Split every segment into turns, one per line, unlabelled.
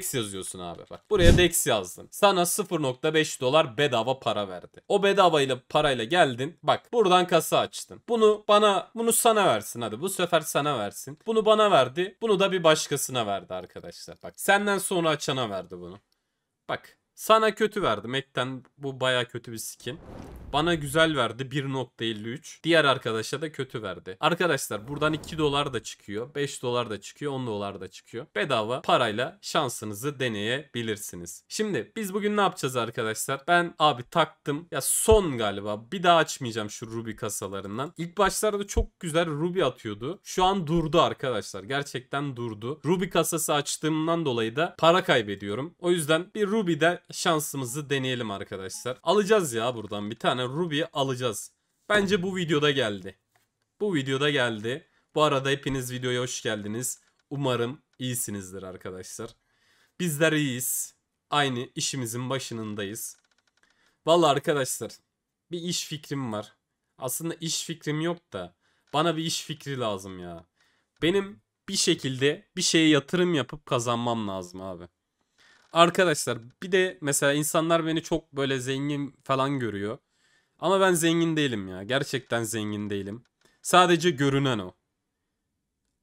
Dex yazıyorsun abi. Bak buraya Dex yazdın. Sana 0.5 dolar bedava para verdi. O bedava ile parayla geldin. Bak buradan kasa açtın. Bunu bana bunu sana versin hadi. Bu sefer sana versin. Bunu bana verdi. Bunu da bir başkasına verdi arkadaşlar. Bak senden sonra açana verdi bunu. Bak sana kötü verdi. Mac'ten bu baya kötü bir skin. Bana güzel verdi 1.53. Diğer arkadaşa da kötü verdi. Arkadaşlar buradan 2 dolar da çıkıyor. 5 dolar da çıkıyor. 10 dolar da çıkıyor. Bedava parayla şansınızı deneyebilirsiniz. Şimdi biz bugün ne yapacağız arkadaşlar? Ben abi taktım. Ya son galiba. Bir daha açmayacağım şu Ruby kasalarından. İlk başlarda çok güzel Ruby atıyordu. Şu an durdu arkadaşlar. Gerçekten durdu. Ruby kasası açtığımdan dolayı da para kaybediyorum. O yüzden bir Ruby'de şansımızı deneyelim arkadaşlar. Alacağız ya buradan bir tane Ruby alacağız. Bence bu videoda geldi. Bu videoda geldi. Bu arada hepiniz videoya hoş geldiniz. Umarım iyisinizdir arkadaşlar. Bizler iyiyiz. Aynı işimizin başındayız. Valla arkadaşlar bir iş fikrim var. Aslında iş fikrim yok da bana bir iş fikri lazım ya. Benim bir şekilde bir şeye yatırım yapıp kazanmam lazım abi. Arkadaşlar bir de mesela insanlar beni çok böyle zengin falan görüyor. Ama ben zengin değilim ya. Gerçekten zengin değilim. Sadece görünen o.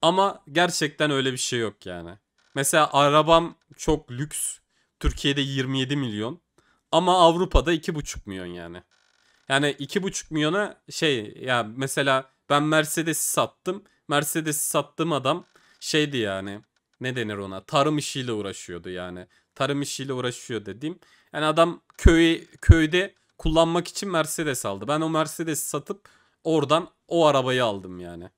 Ama gerçekten öyle bir şey yok yani. Mesela arabam çok lüks. Türkiye'de 27 milyon. Ama Avrupa'da 2,5 milyon yani. Yani 2,5 milyona şey ya mesela ben Mercedes'i sattım. Mercedes'i sattığım adam şeydi yani ne denir ona tarım işiyle uğraşıyordu yani tarım işiyle uğraşıyor dediğim. Yani adam köyü köyde kullanmak için Mercedes aldı. Ben o Mercedes'i satıp oradan o arabayı aldım yani.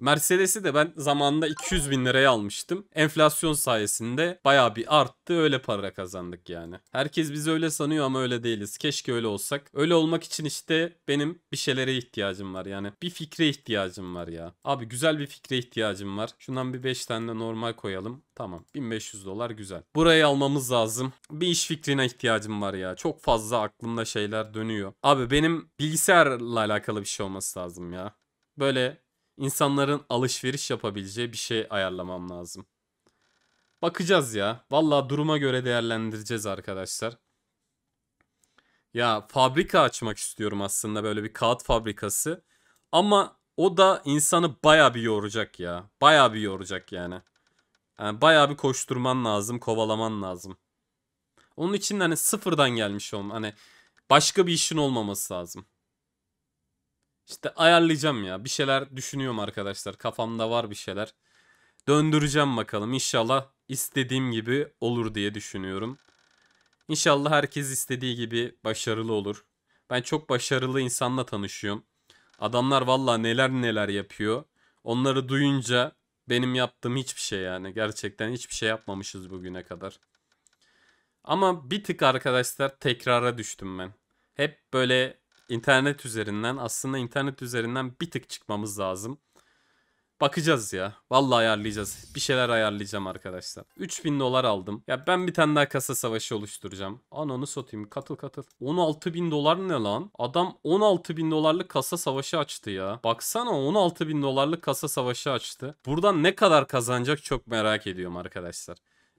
Mercedes'i de ben zamanında 200 bin liraya almıştım. Enflasyon sayesinde baya bir arttı öyle para kazandık yani. Herkes bizi öyle sanıyor ama öyle değiliz. Keşke öyle olsak. Öyle olmak için işte benim bir şeylere ihtiyacım var yani. Bir fikre ihtiyacım var ya. Abi güzel bir fikre ihtiyacım var. Şundan bir 5 tane de normal koyalım. Tamam 1500 dolar güzel. Burayı almamız lazım. Bir iş fikrine ihtiyacım var ya. Çok fazla aklımda şeyler dönüyor. Abi benim bilgisayarla alakalı bir şey olması lazım ya. Böyle insanların alışveriş yapabileceği bir şey ayarlamam lazım. Bakacağız ya. Valla duruma göre değerlendireceğiz arkadaşlar. Ya fabrika açmak istiyorum aslında böyle bir kağıt fabrikası. Ama o da insanı baya bir yoracak ya. Baya bir yoracak yani. yani. Baya bir koşturman lazım, kovalaman lazım. Onun için hani sıfırdan gelmiş olma. Hani başka bir işin olmaması lazım. İşte ayarlayacağım ya. Bir şeyler düşünüyorum arkadaşlar. Kafamda var bir şeyler. Döndüreceğim bakalım. İnşallah istediğim gibi olur diye düşünüyorum. İnşallah herkes istediği gibi başarılı olur. Ben çok başarılı insanla tanışıyorum. Adamlar valla neler neler yapıyor. Onları duyunca benim yaptığım hiçbir şey yani. Gerçekten hiçbir şey yapmamışız bugüne kadar. Ama bir tık arkadaşlar tekrara düştüm ben. Hep böyle internet üzerinden aslında internet üzerinden bir tık çıkmamız lazım. Bakacağız ya. Vallahi ayarlayacağız. Bir şeyler ayarlayacağım arkadaşlar. 3000 dolar aldım. Ya ben bir tane daha kasa savaşı oluşturacağım. Ananı satayım. Katıl katıl. 16.000 dolar ne lan? Adam 16.000 dolarlık kasa savaşı açtı ya. Baksana 16.000 dolarlık kasa savaşı açtı. Buradan ne kadar kazanacak çok merak ediyorum arkadaşlar.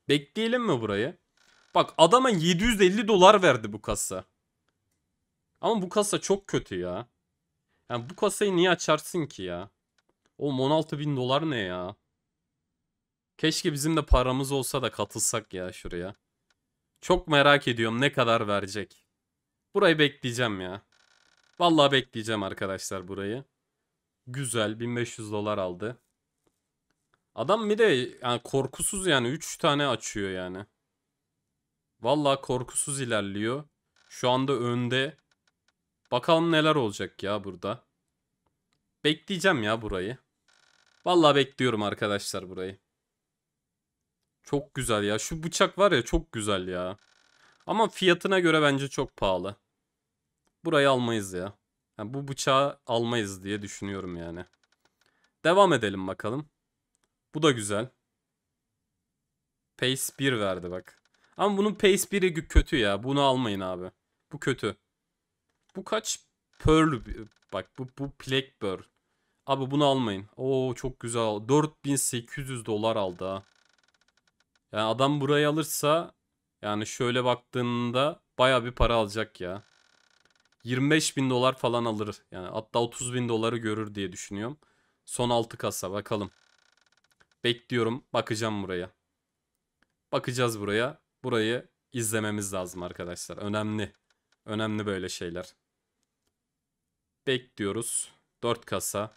Bekleyelim mi burayı? Bak adama 750 dolar verdi bu kasa. Ama bu kasa çok kötü ya. Yani bu kasayı niye açarsın ki ya? Oğlum 16 bin dolar ne ya? Keşke bizim de paramız olsa da katılsak ya şuraya. Çok merak ediyorum ne kadar verecek. Burayı bekleyeceğim ya. Vallahi bekleyeceğim arkadaşlar burayı. Güzel 1500 dolar aldı. Adam bir de yani korkusuz yani 3 tane açıyor yani. Vallahi korkusuz ilerliyor. Şu anda önde Bakalım neler olacak ya burada. Bekleyeceğim ya burayı. Vallahi bekliyorum arkadaşlar burayı. Çok güzel ya. Şu bıçak var ya çok güzel ya. Ama fiyatına göre bence çok pahalı. Burayı almayız ya. Yani bu bıçağı almayız diye düşünüyorum yani. Devam edelim bakalım. Bu da güzel. Pace 1 verdi bak. Ama bunun Pace 1'i kötü ya. Bunu almayın abi. Bu kötü. Bu kaç? Pearl. Bak bu, bu Blackbird. Abi bunu almayın. Oo çok güzel. 4800 dolar aldı ha. Yani adam burayı alırsa yani şöyle baktığında baya bir para alacak ya. 25 bin dolar falan alır. Yani hatta 30 bin doları görür diye düşünüyorum. Son 6 kasa bakalım. Bekliyorum. Bakacağım buraya. Bakacağız buraya. Burayı izlememiz lazım arkadaşlar. Önemli. Önemli böyle şeyler. Bekliyoruz. 4 kasa.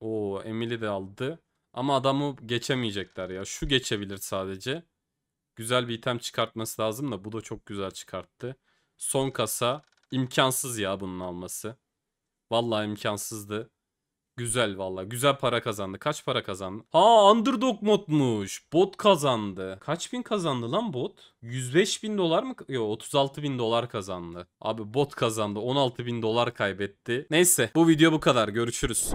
Oo Emily de aldı. Ama adamı geçemeyecekler ya. Şu geçebilir sadece. Güzel bir item çıkartması lazım da bu da çok güzel çıkarttı. Son kasa imkansız ya bunun alması. Vallahi imkansızdı. Güzel valla. Güzel para kazandı. Kaç para kazandı? Ha underdog modmuş. Bot kazandı. Kaç bin kazandı lan bot? 105 bin dolar mı? Yok 36 bin dolar kazandı. Abi bot kazandı. 16 bin dolar kaybetti. Neyse bu video bu kadar. Görüşürüz.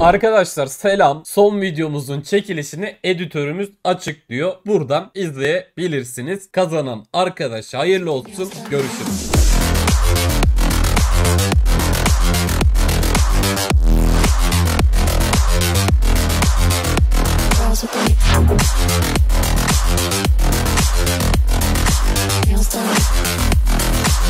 Arkadaşlar selam. Son videomuzun çekilişini editörümüz açıklıyor. Buradan izleyebilirsiniz. Kazanan arkadaşa hayırlı olsun. Görüşürüz.